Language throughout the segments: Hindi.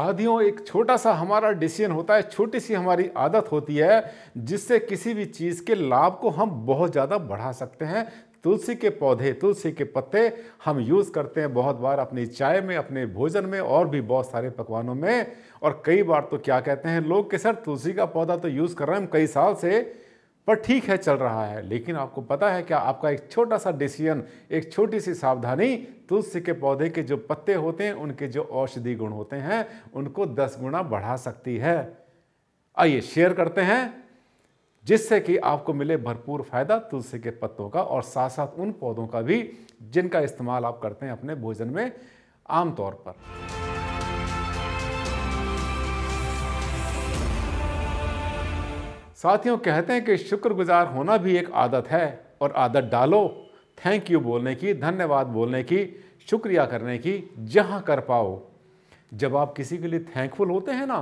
शादियों एक छोटा सा हमारा डिसीजन होता है छोटी सी हमारी आदत होती है जिससे किसी भी चीज़ के लाभ को हम बहुत ज़्यादा बढ़ा सकते हैं तुलसी के पौधे तुलसी के पत्ते हम यूज़ करते हैं बहुत बार अपनी चाय में अपने भोजन में और भी बहुत सारे पकवानों में और कई बार तो क्या कहते हैं लोग के सर तुलसी का पौधा तो यूज़ कर रहे हैं हम कई साल से पर ठीक है चल रहा है लेकिन आपको पता है क्या आपका एक छोटा सा डिसीजन एक छोटी सी सावधानी तुलसी के पौधे के जो पत्ते होते हैं उनके जो औषधि गुण होते हैं उनको दस गुना बढ़ा सकती है आइए शेयर करते हैं जिससे कि आपको मिले भरपूर फायदा तुलसी के पत्तों का और साथ साथ उन पौधों का भी जिनका इस्तेमाल आप करते हैं अपने भोजन में आमतौर पर साथियों कहते हैं कि शुक्रगुजार होना भी एक आदत है और आदत डालो थैंक यू बोलने की धन्यवाद बोलने की शुक्रिया करने की जहाँ कर पाओ जब आप किसी के लिए थैंकफुल होते हैं ना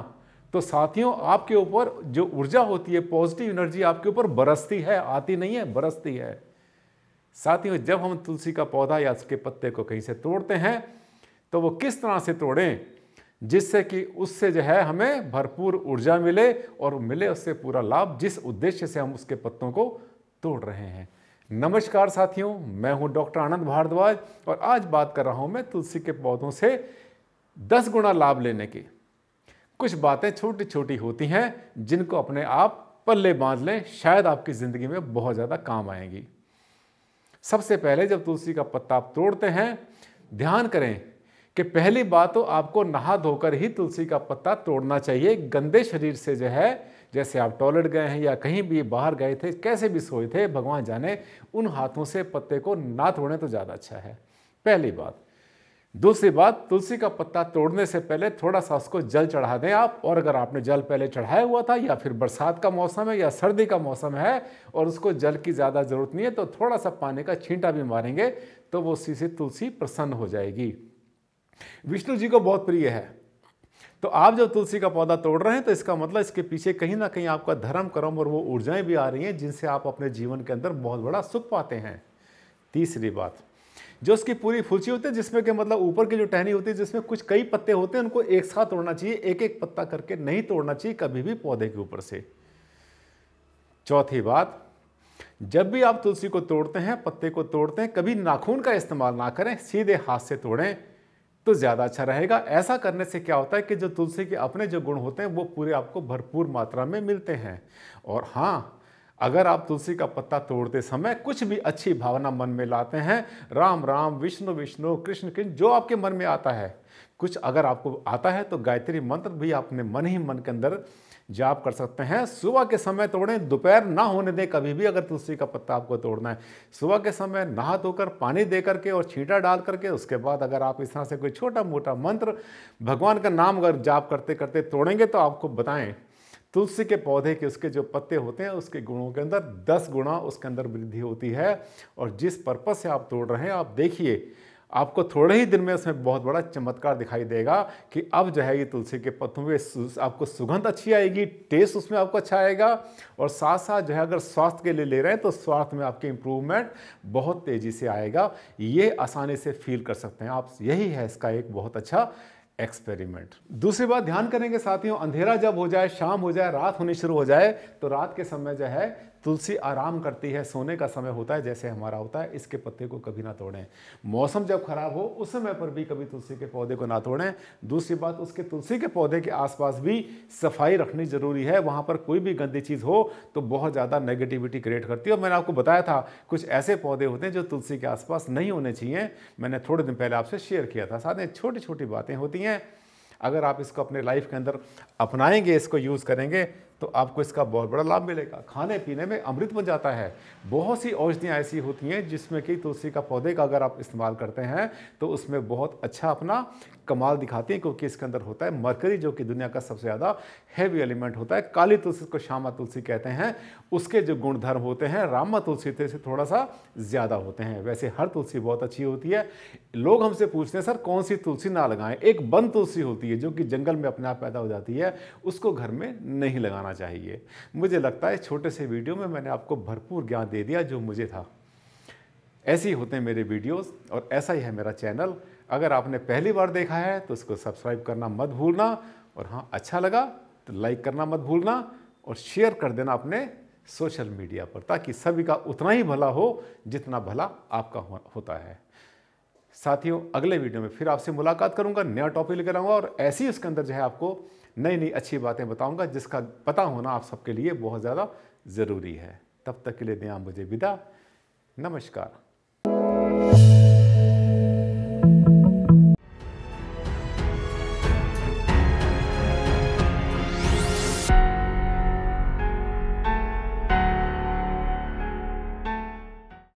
तो साथियों आपके ऊपर जो ऊर्जा होती है पॉजिटिव एनर्जी आपके ऊपर बरसती है आती नहीं है बरसती है साथियों जब हम तुलसी का पौधा या उसके पत्ते को कहीं से तोड़ते हैं तो वो किस तरह से तोड़ें जिससे कि उससे जो है हमें भरपूर ऊर्जा मिले और मिले उससे पूरा लाभ जिस उद्देश्य से हम उसके पत्तों को तोड़ रहे हैं नमस्कार साथियों मैं हूं डॉक्टर आनंद भारद्वाज और आज बात कर रहा हूं मैं तुलसी के पौधों से दस गुना लाभ लेने की कुछ बातें छोटी छोटी होती हैं जिनको अपने आप पल्ले बांध लें शायद आपकी ज़िंदगी में बहुत ज़्यादा काम आएंगी सबसे पहले जब तुलसी का पत्ता आप तोड़ते हैं ध्यान करें कि पहली बात तो आपको नहा धोकर ही तुलसी का पत्ता तोड़ना चाहिए गंदे शरीर से जो है जैसे आप टॉयलेट गए हैं या कहीं भी बाहर गए थे कैसे भी सोए थे भगवान जाने उन हाथों से पत्ते को ना तोड़ने तो ज़्यादा अच्छा है पहली बात दूसरी बात तुलसी का पत्ता तोड़ने से पहले थोड़ा सा उसको जल चढ़ा दें आप और अगर आपने जल पहले चढ़ाया हुआ था या फिर बरसात का मौसम है या सर्दी का मौसम है और उसको जल की ज़्यादा ज़रूरत नहीं है तो थोड़ा सा पानी का छींटा भी मारेंगे तो वो उसी से तुलसी प्रसन्न हो जाएगी विष्णु जी को बहुत प्रिय है तो आप जब तुलसी का पौधा तोड़ रहे हैं तो इसका मतलब इसके पीछे कहीं ना कहीं आपका धर्म कर्म और वो ऊर्जाएं भी आ रही हैं जिनसे आप अपने जीवन के अंदर बहुत बड़ा सुख पाते हैं तीसरी बात जो उसकी पूरी फुलची होती है जिसमें के मतलब ऊपर की जो टहनी होती है जिसमें कुछ कई पत्ते होते हैं उनको एक साथ तोड़ना चाहिए एक एक पत्ता करके नहीं तोड़ना चाहिए कभी भी पौधे के ऊपर से चौथी बात जब भी आप तुलसी को तोड़ते हैं पत्ते को तोड़ते हैं कभी नाखून का इस्तेमाल ना करें सीधे हाथ से तोड़ें तो ज़्यादा अच्छा रहेगा ऐसा करने से क्या होता है कि जो तुलसी के अपने जो गुण होते हैं वो पूरे आपको भरपूर मात्रा में मिलते हैं और हाँ अगर आप तुलसी का पत्ता तोड़ते समय कुछ भी अच्छी भावना मन में लाते हैं राम राम विष्णु विष्णु कृष्ण कृष्ण जो आपके मन में आता है कुछ अगर आपको आता है तो गायत्री मंत्र भी आपने मन ही मन के अंदर जाप कर सकते हैं सुबह के समय तोड़ें दोपहर ना होने दें कभी भी अगर तुलसी का पत्ता आपको तोड़ना है सुबह के समय नहा धोकर पानी दे करके और छींटा डाल करके उसके बाद अगर आप इस तरह से कोई छोटा मोटा मंत्र भगवान का नाम अगर जाप करते करते तोड़ेंगे तो आपको बताएं तुलसी के पौधे के उसके जो पत्ते होते हैं उसके गुणों के अंदर दस गुणा उसके अंदर वृद्धि होती है और जिस पर्पज़ से आप तोड़ रहे हैं आप देखिए आपको थोड़े ही दिन में उसमें बहुत बड़ा चमत्कार दिखाई देगा कि अब जो है ये तुलसी के पत्तों में आपको सुगंध अच्छी आएगी टेस्ट उसमें आपको अच्छा आएगा और साथ साथ जो है अगर स्वास्थ्य के लिए ले रहे हैं तो स्वास्थ्य में आपके इम्प्रूवमेंट बहुत तेज़ी से आएगा ये आसानी से फील कर सकते हैं आप यही है इसका एक बहुत अच्छा एक्सपेरिमेंट दूसरी बात ध्यान करेंगे साथियों अंधेरा जब हो जाए शाम हो जाए रात होनी शुरू हो जाए तो रात के समय जो है तुलसी आराम करती है सोने का समय होता है जैसे हमारा होता है इसके पत्ते को कभी ना तोड़ें मौसम जब ख़राब हो उस समय पर भी कभी तुलसी के पौधे को ना तोड़ें दूसरी बात उसके तुलसी के पौधे के आसपास भी सफाई रखनी ज़रूरी है वहाँ पर कोई भी गंदी चीज़ हो तो बहुत ज़्यादा नेगेटिविटी क्रिएट करती है और मैंने आपको बताया था कुछ ऐसे पौधे होते हैं जो तुलसी के आसपास नहीं होने चाहिए मैंने थोड़े दिन पहले आपसे शेयर किया था साथ में छोटी छोटी बातें होती हैं अगर आप इसको अपने लाइफ के अंदर अपनाएंगे इसको यूज़ करेंगे तो आपको इसका बहुत बड़ा लाभ मिलेगा खाने पीने में अमृत बन जाता है बहुत सी औषधियाँ ऐसी होती हैं जिसमें कि तुलसी का पौधे का अगर आप इस्तेमाल करते हैं तो उसमें बहुत अच्छा अपना कमाल दिखाती हैं क्योंकि इसके अंदर होता है मरकरी जो कि दुनिया का सबसे ज़्यादा हैवी एलिमेंट होता है काली तुलसी को श्यामा तुलसी कहते हैं उसके जो गुणधर्म होते हैं रामा तुलसी से थोड़ा सा ज़्यादा होते हैं वैसे हर तुलसी बहुत अच्छी होती है लोग हमसे पूछते हैं सर कौन सी तुलसी ना लगाएं एक बंद तुलसी होती है जो कि जंगल में अपने आप पैदा हो जाती है उसको घर में नहीं लगाना करना चाहिए मुझे लगता है छोटे से वीडियो में मैंने आपको भरपूर ज्ञान दे दिया जो मुझे था ऐसे ही होते हैं मेरे वीडियोस और ऐसा ही है मेरा चैनल अगर आपने पहली बार देखा है तो उसको सब्सक्राइब करना मत भूलना और हाँ अच्छा लगा तो लाइक करना मत भूलना और शेयर कर देना अपने सोशल मीडिया पर ताकि सभी का उतना ही भला हो जितना भला आपका हो, होता है साथियों अगले वीडियो में फिर आपसे मुलाकात करूंगा नया टॉपिक लेकर आऊंगा और ऐसी उसके अंदर जो है आपको नई नई अच्छी बातें बताऊंगा जिसका पता होना आप सबके लिए बहुत ज़्यादा ज़रूरी है तब तक के लिए दिया मुझे विदा नमस्कार